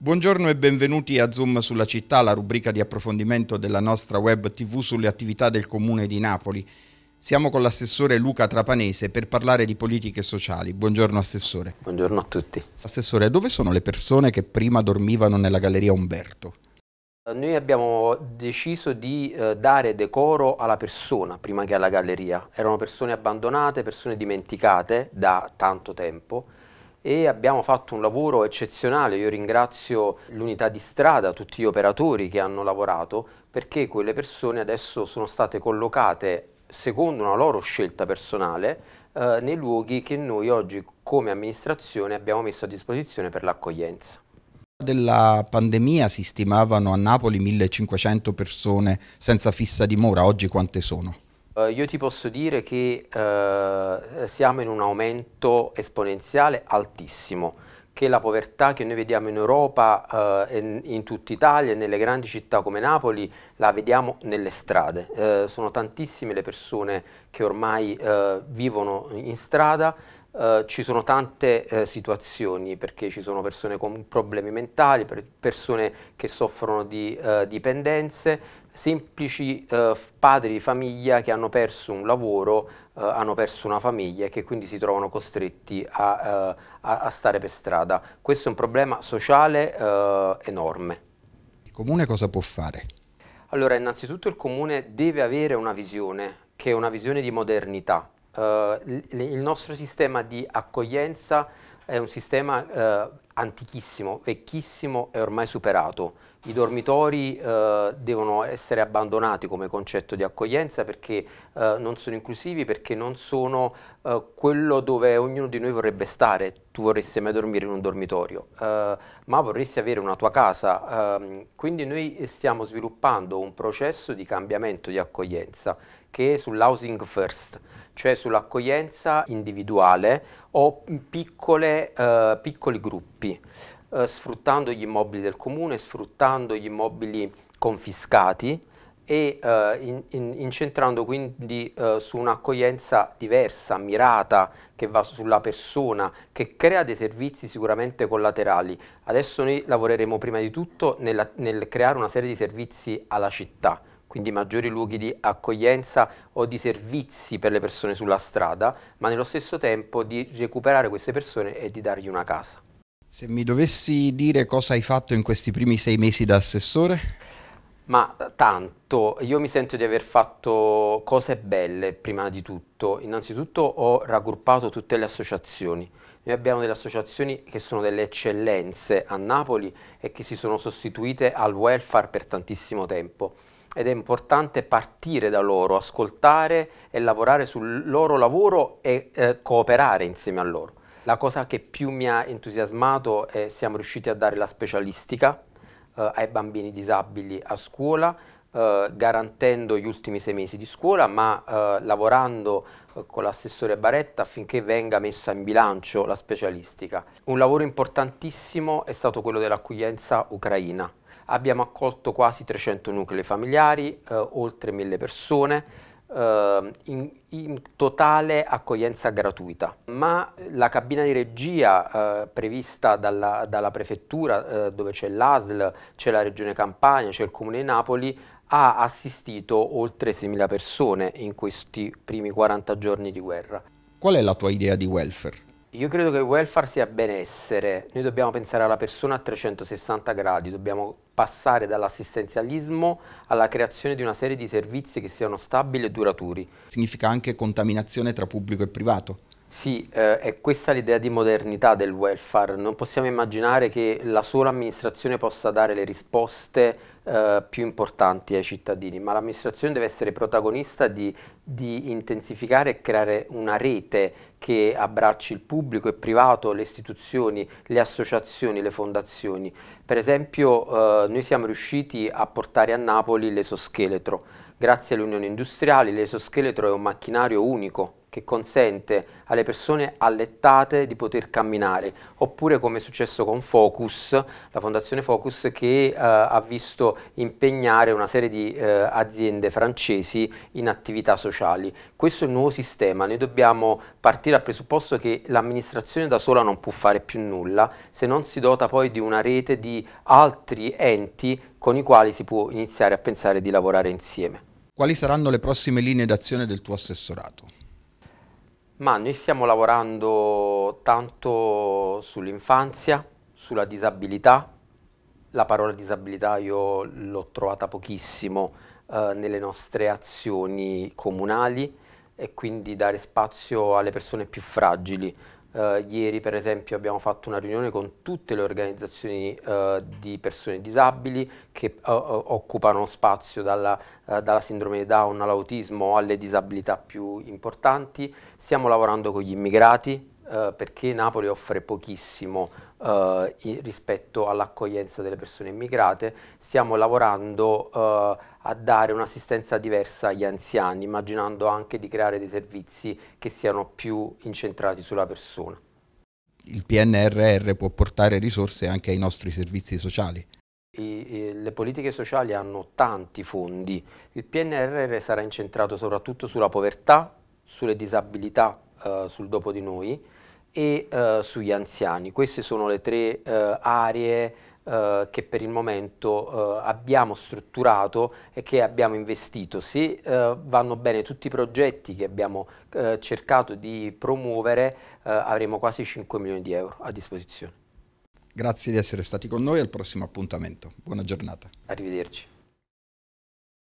Buongiorno e benvenuti a Zoom sulla città, la rubrica di approfondimento della nostra web TV sulle attività del Comune di Napoli. Siamo con l'assessore Luca Trapanese per parlare di politiche sociali. Buongiorno assessore. Buongiorno a tutti. Assessore, dove sono le persone che prima dormivano nella Galleria Umberto? Noi abbiamo deciso di eh, dare decoro alla persona prima che alla galleria. Erano persone abbandonate, persone dimenticate da tanto tempo e abbiamo fatto un lavoro eccezionale. Io ringrazio l'unità di strada, tutti gli operatori che hanno lavorato, perché quelle persone adesso sono state collocate secondo una loro scelta personale eh, nei luoghi che noi oggi come amministrazione abbiamo messo a disposizione per l'accoglienza della pandemia si stimavano a Napoli 1500 persone senza fissa dimora, oggi quante sono? Eh, io ti posso dire che eh, siamo in un aumento esponenziale altissimo, che la povertà che noi vediamo in Europa, eh, in, in tutta Italia e nelle grandi città come Napoli, la vediamo nelle strade. Eh, sono tantissime le persone che ormai eh, vivono in strada, Uh, ci sono tante uh, situazioni perché ci sono persone con problemi mentali, per persone che soffrono di uh, dipendenze, semplici eh, padri di famiglia che hanno perso un lavoro, eh, hanno perso una famiglia e che quindi si trovano costretti a, eh, a stare per strada. Questo è un problema sociale eh, enorme. Il comune cosa può fare? Allora, innanzitutto il comune deve avere una visione, che è una visione di modernità. Eh, il nostro sistema di accoglienza è un sistema eh, antichissimo, vecchissimo e ormai superato. I dormitori eh, devono essere abbandonati come concetto di accoglienza perché eh, non sono inclusivi, perché non sono eh, quello dove ognuno di noi vorrebbe stare. Tu vorresti mai dormire in un dormitorio, eh, ma vorresti avere una tua casa. Ehm, quindi noi stiamo sviluppando un processo di cambiamento di accoglienza che è sull'housing first, cioè sull'accoglienza individuale o in piccole, eh, piccoli gruppi gruppi, eh, sfruttando gli immobili del comune, sfruttando gli immobili confiscati e eh, in, in, incentrando quindi eh, su un'accoglienza diversa, mirata, che va sulla persona, che crea dei servizi sicuramente collaterali. Adesso noi lavoreremo prima di tutto nella, nel creare una serie di servizi alla città, quindi maggiori luoghi di accoglienza o di servizi per le persone sulla strada, ma nello stesso tempo di recuperare queste persone e di dargli una casa. Se mi dovessi dire cosa hai fatto in questi primi sei mesi da assessore? Ma tanto, io mi sento di aver fatto cose belle prima di tutto. Innanzitutto ho raggruppato tutte le associazioni. Noi abbiamo delle associazioni che sono delle eccellenze a Napoli e che si sono sostituite al welfare per tantissimo tempo ed è importante partire da loro, ascoltare e lavorare sul loro lavoro e eh, cooperare insieme a loro. La cosa che più mi ha entusiasmato è che siamo riusciti a dare la specialistica eh, ai bambini disabili a scuola, eh, garantendo gli ultimi sei mesi di scuola, ma eh, lavorando eh, con l'assessore Baretta affinché venga messa in bilancio la specialistica. Un lavoro importantissimo è stato quello dell'accoglienza ucraina. Abbiamo accolto quasi 300 nuclei familiari, eh, oltre 1000 persone, eh, in, in, totale accoglienza gratuita, ma la cabina di regia eh, prevista dalla, dalla prefettura eh, dove c'è l'ASL, c'è la regione Campania, c'è il comune di Napoli, ha assistito oltre 6.000 persone in questi primi 40 giorni di guerra. Qual è la tua idea di welfare? Io credo che il welfare sia benessere, noi dobbiamo pensare alla persona a 360 gradi, dobbiamo passare dall'assistenzialismo alla creazione di una serie di servizi che siano stabili e duraturi. Significa anche contaminazione tra pubblico e privato. Sì, eh, è questa l'idea di modernità del welfare. Non possiamo immaginare che la sola amministrazione possa dare le risposte eh, più importanti ai cittadini, ma l'amministrazione deve essere protagonista di, di intensificare e creare una rete che abbracci il pubblico e privato, le istituzioni, le associazioni, le fondazioni. Per esempio, eh, noi siamo riusciti a portare a Napoli l'esoscheletro. Grazie all'Unione Industriale, l'esoscheletro è un macchinario unico che consente alle persone allettate di poter camminare, oppure come è successo con Focus, la fondazione Focus che eh, ha visto impegnare una serie di eh, aziende francesi in attività sociali. Questo è il nuovo sistema, noi dobbiamo partire dal presupposto che l'amministrazione da sola non può fare più nulla se non si dota poi di una rete di altri enti con i quali si può iniziare a pensare di lavorare insieme. Quali saranno le prossime linee d'azione del tuo assessorato? Ma noi stiamo lavorando tanto sull'infanzia, sulla disabilità. La parola disabilità io l'ho trovata pochissimo eh, nelle nostre azioni comunali e quindi dare spazio alle persone più fragili, Uh, ieri per esempio abbiamo fatto una riunione con tutte le organizzazioni uh, di persone disabili che uh, occupano spazio dalla, dalla, sindrome di Down all'autismo alle disabilità più importanti. Stiamo lavorando con gli immigrati eh, perché Napoli offre pochissimo eh, rispetto all'accoglienza delle persone immigrate, stiamo lavorando eh, a dare un'assistenza diversa agli anziani, immaginando anche di creare dei servizi che siano più incentrati sulla persona. Il PNRR può portare risorse anche ai nostri servizi sociali. I, le politiche sociali hanno tanti fondi. Il PNRR sarà incentrato soprattutto sulla povertà, sulle disabilità, eh, sul dopo di noi, e eh, sugli anziani. Queste sono le tre eh, aree eh, che per il momento eh, abbiamo strutturato e che abbiamo investito. Se eh, vanno bene tutti i progetti che abbiamo eh, cercato di promuovere, avremo quasi 5 milioni di euro a disposizione. Grazie di essere stati con noi, al prossimo appuntamento. Buona giornata. Arrivederci.